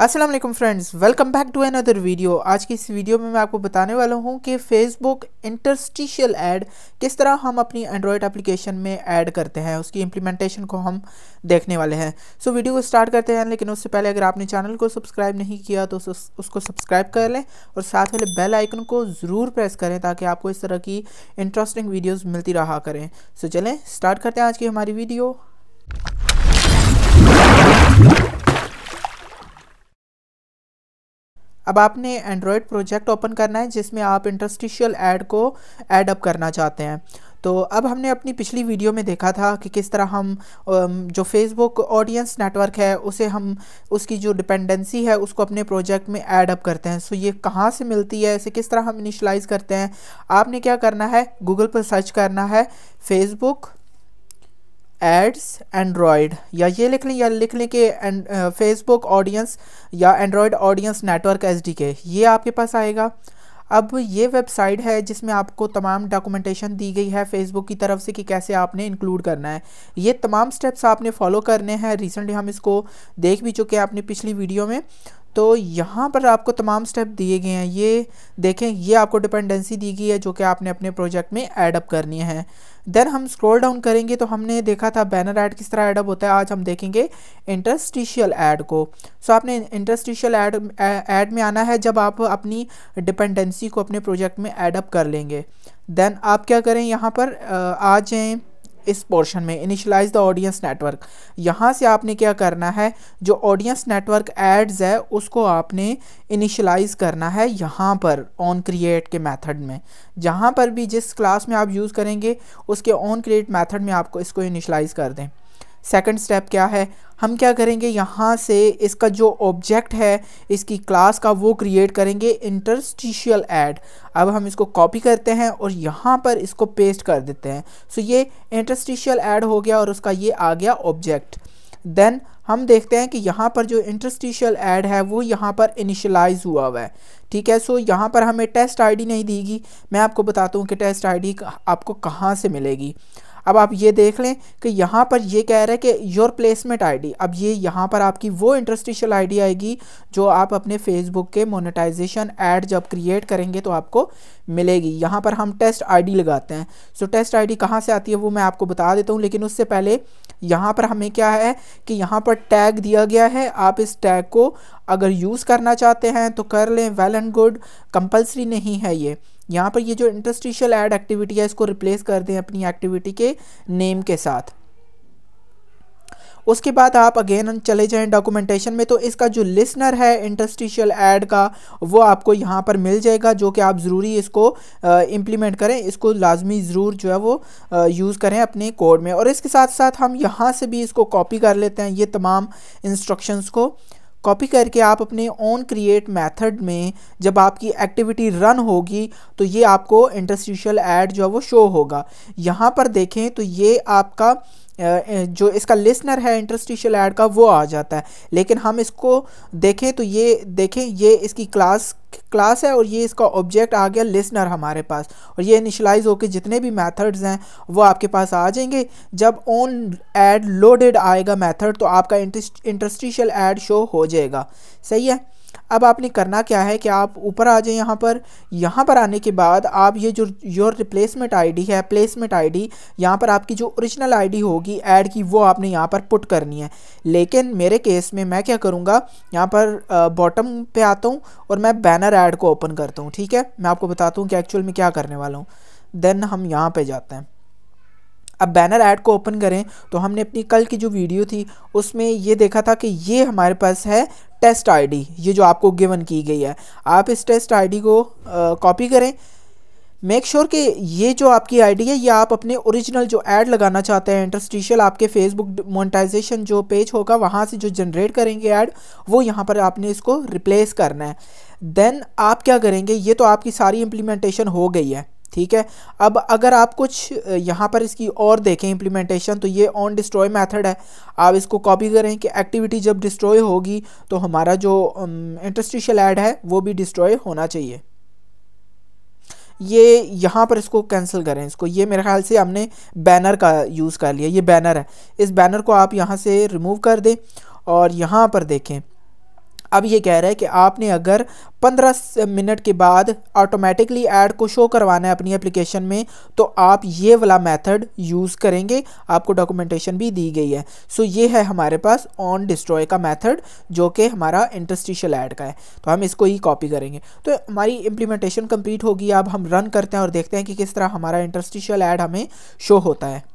Aslam friends welcome back to another video आज की इस वीडियो में मैं आपको बताने वाला हूँ कि फेसबुक इंटरस्टिशियल ऐड किस तरह हम अपनी एंड्रॉयड एप्लीकेशन में ऐड करते हैं उसकी इम्प्लीमेंटेशन को हम देखने वाले हैं सो so, वीडियो को स्टार्ट करते हैं लेकिन उससे पहले अगर आपने चैनल को सब्सक्राइब नहीं किया तो उसको सब्सक्राइब कर लें और साथ वाले बेल आइकन को ज़रूर प्रेस करें ताकि आपको इस तरह की इंटरेस्टिंग वीडियोज़ मिलती रहा करें सो so, चलें स्टार्ट करते हैं आज की हमारी वीडियो अब आपने एंड्रॉयड प्रोजेक्ट ओपन करना है जिसमें आप इंटरस्टिशियल ऐड को ऐड अप करना चाहते हैं तो अब हमने अपनी पिछली वीडियो में देखा था कि किस तरह हम जो फेसबुक ऑडियंस नेटवर्क है उसे हम उसकी जो डिपेंडेंसी है उसको अपने प्रोजेक्ट में ऐड अप करते हैं सो ये कहाँ से मिलती है इसे किस तरह हम इनिशलाइज़ करते हैं आपने क्या करना है गूगल पर सर्च करना है फेसबुक एड्स एंड्रॉयड या ये लिख लें या लिख लें कि फेसबुक ऑडियंस uh, या Android audience network S D K ये आपके पास आएगा अब ये वेबसाइट है जिसमें आपको तमाम डॉक्यूमेंटेशन दी गई है फेसबुक की तरफ से कि कैसे आपने इंक्लूड करना है ये तमाम स्टेप्स आपने फॉलो करने हैं रिसेंटली हम इसको देख भी चुके हैं अपनी पिछली वीडियो में तो यहाँ पर आपको तमाम स्टेप दिए गए हैं ये देखें ये आपको डिपेंडेंसी दी गई है जो कि आपने अपने प्रोजेक्ट में ऐडअप करनी है देन हम स्क्रॉल डाउन करेंगे तो हमने देखा था बैनर ऐड किस तरह ऐडअप होता है आज हम देखेंगे इंटरस्टिशियल ऐड को सो so, आपने इंटरस्टिशियल ऐड ऐड में आना है जब आप अपनी डिपेंडेंसी को अपने प्रोजेक्ट में ऐडअप कर लेंगे देन आप क्या करें यहाँ पर आ जाएँ इस पोर्शन में इनिशलाइज द ऑडियंस नेटवर्क यहाँ से आपने क्या करना है जो ऑडियंस नेटवर्क एड्स है उसको आपने इनिशलाइज करना है यहाँ पर ऑन क्रिएट के मेथड में जहाँ पर भी जिस क्लास में आप यूज़ करेंगे उसके ऑन क्रिएट मेथड में आपको इसको इनिशलाइज कर दें सेकंड स्टेप क्या है हम क्या करेंगे यहाँ से इसका जो ऑब्जेक्ट है इसकी क्लास का वो क्रिएट करेंगे इंटरस्टिशियल ऐड अब हम इसको कॉपी करते हैं और यहाँ पर इसको पेस्ट कर देते हैं सो so ये इंटरस्टिशियल ऐड हो गया और उसका ये आ गया ऑब्जेक्ट देन हम देखते हैं कि यहाँ पर जो इंटरस्टिशियल ऐड है वो यहाँ पर इनिशलाइज हुआ हुआ है ठीक है सो यहाँ पर हमें टेस्ट आई नहीं देगी मैं आपको बताता हूँ कि टेस्ट आई आपको कहाँ से मिलेगी अब आप ये देख लें कि यहाँ पर ये कह रहा है कि योर प्लेसमेंट आईडी अब ये यहाँ पर आपकी वो इंटरेस्टिशियल आईडी आएगी जो आप अपने फेसबुक के मोनेटाइजेशन ऐड जब क्रिएट करेंगे तो आपको मिलेगी यहाँ पर हम टेस्ट आईडी लगाते हैं सो टेस्ट आईडी कहाँ से आती है वो मैं आपको बता देता हूँ लेकिन उससे पहले यहाँ पर हमें क्या है कि यहाँ पर टैग दिया गया है आप इस टैग को अगर यूज़ करना चाहते हैं तो कर लें वेल एंड गुड कंपल्सरी नहीं है ये यहाँ पर ये जो इंटरस्टिशियल एड एक्टिविटी है इसको रिप्लेस कर दें अपनी एक्टिविटी के नेम के साथ उसके बाद आप अगेन चले जाएं डॉक्यूमेंटेशन में तो इसका जो लिसनर है इंटरस्टिशियल ऐड का वो आपको यहाँ पर मिल जाएगा जो कि आप ज़रूरी इसको इम्प्लीमेंट करें इसको लाजमी ज़रूर जो है वो यूज़ करें अपने कोड में और इसके साथ साथ हम यहाँ से भी इसको कॉपी कर लेते हैं ये तमाम इंस्ट्रक्शंस को कॉपी करके आप अपने ओन क्रिएट मेथड में जब आपकी एक्टिविटी रन होगी तो ये आपको इंटरस्टिशियल ऐड जो है वो शो होगा यहाँ पर देखें तो ये आपका जो इसका लिसनर है इंटरस्टिशियल ऐड का वो आ जाता है लेकिन हम इसको देखें तो ये देखें ये इसकी क्लास क्लास है और ये इसका ऑब्जेक्ट आ गया लिसनर हमारे पास और ये इनिशलाइज होकर जितने भी मेथड्स हैं वो आपके पास आ जाएंगे जब ऑन ऐड लोडेड आएगा मेथड तो आपका इंटरस्टिशियल ऐड शो हो जाएगा सही है अब आपने करना क्या है कि आप ऊपर आ जाए यहाँ पर यहाँ पर आने के बाद आप ये जो योर रिप्लेसमेंट आईडी है प्लेसमेंट आईडी यहाँ पर आपकी जो ओरिजिनल आईडी होगी ऐड की वो आपने यहाँ पर पुट करनी है लेकिन मेरे केस में मैं क्या करूँगा यहाँ पर बॉटम पे आता हूँ और मैं बैनर ऐड को ओपन करता हूँ ठीक है मैं आपको बताता हूँ कि एक्चुअल में क्या करने वाला हूँ देन हम यहाँ पर जाते हैं अब बैनर ऐड को ओपन करें तो हमने अपनी कल की जो वीडियो थी उसमें ये देखा था कि ये हमारे पास है टेस्ट आईडी ये जो आपको गिवन की गई है आप इस टेस्ट आईडी को कॉपी करें मेक श्योर sure कि ये जो आपकी आईडी है ये आप अपने ओरिजिनल जो ऐड लगाना चाहते हैं इंटरस्टिशियल आपके फेसबुक मोनेटाइजेशन जो पेज होगा वहाँ से जो जनरेट करेंगे ऐड वो यहाँ पर आपने इसको रिप्लेस करना है देन आप क्या करेंगे ये तो आपकी सारी इम्प्लीमेंटेशन हो गई है ठीक है अब अगर आप कुछ यहाँ पर इसकी और देखें इम्प्लीमेंटेशन तो ये ऑन डिस्ट्रॉय मेथड है आप इसको कॉपी करें कि एक्टिविटी जब डिस्ट्रॉय होगी तो हमारा जो इंटरस्टिशियल ऐड है वो भी डिस्ट्रॉय होना चाहिए ये यहाँ पर इसको कैंसिल करें इसको ये मेरे ख्याल से हमने बैनर का यूज़ कर लिया ये बैनर है इस बैनर को आप यहाँ से रिमूव कर दें और यहाँ पर देखें अब ये कह रहा है कि आपने अगर 15 मिनट के बाद ऑटोमेटिकली ऐड को शो करवाना है अपनी एप्लीकेशन में तो आप ये वाला मेथड यूज़ करेंगे आपको डॉक्यूमेंटेशन भी दी गई है सो ये है हमारे पास ऑन डिस्ट्रॉय का मेथड जो कि हमारा इंटरस्टिशल ऐड का है तो हम इसको ही कॉपी करेंगे तो हमारी इम्प्लीमेंटेशन कम्प्लीट होगी अब हम रन करते हैं और देखते हैं कि किस तरह हमारा इंटरस्टिशल ऐड हमें शो होता है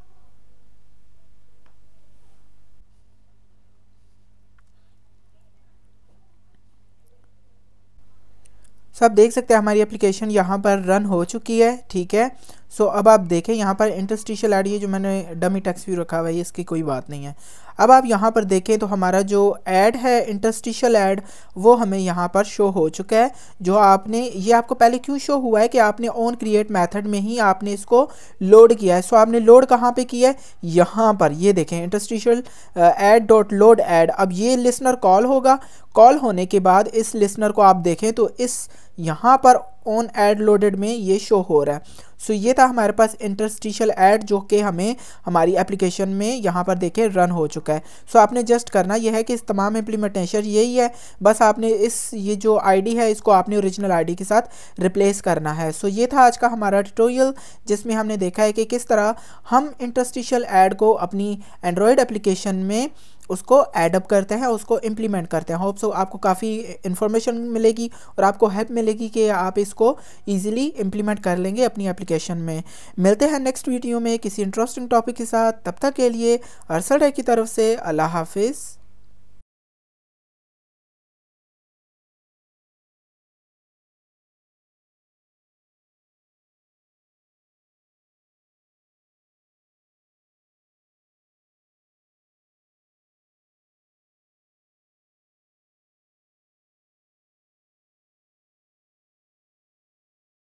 सो आप देख सकते हैं हमारी एप्लीकेशन यहाँ पर रन हो चुकी है ठीक है सो अब आप देखें यहाँ पर इंटरस्टिशियल आईडी है जो मैंने डमी टैक्स व्यू रखा हुआ है इसकी कोई बात नहीं है अब आप यहाँ पर देखें तो हमारा जो ऐड है इंटरस्टिशल ऐड वो हमें यहाँ पर शो हो चुका है जो आपने ये आपको पहले क्यों शो हुआ है कि आपने ऑन क्रिएट मैथड में ही आपने इसको लोड किया है सो आपने लोड कहाँ पे किया है यहाँ पर ये देखें interstitial ad dot load ad अब ये लिसनर कॉल होगा कॉल होने के बाद इस लिसनर को आप देखें तो इस यहाँ पर ऑन एड लोडेड में ये शो हो रहा है सो so, ये था हमारे पास इंटरस्टिशल ऐड जो कि हमें हमारी एप्लीकेशन में यहाँ पर देखें रन हो चुका है चुका है सो आपने जस्ट करना यह है कि इस तमाम इम्प्लीमेंटेशन यही है बस आपने इस ये जो आईडी है इसको आपने ओरिजिनल आईडी के साथ रिप्लेस करना है सो ये था आज का हमारा ट्यूटोरियल जिसमें हमने देखा है कि किस तरह हम इंटरस्टिशल एड को अपनी एंड्रॉयड एप्लीकेशन में उसको एडअप करते हैं उसको इम्प्लीमेंट करते हैं होप सो आपको काफ़ी इन्फॉर्मेशन मिलेगी और आपको हेल्प मिलेगी कि आप इसको ईजिली इम्प्लीमेंट कर लेंगे अपनी एप्लीकेशन में मिलते हैं नेक्स्ट वीडियो में किसी इंटरेस्टिंग टॉपिक के साथ तब तक के लिए अरसड की तरफ से अल्लाह हाफिज़